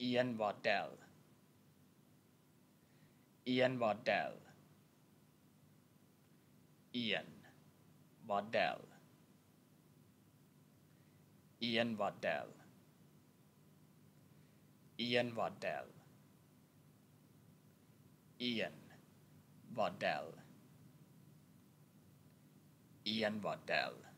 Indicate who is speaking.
Speaker 1: Ian Waddell. Ian Waddell. Ian Waddell. Ian Waddell. Ian Waddell. Ian Waddell.
Speaker 2: Ian Waddell.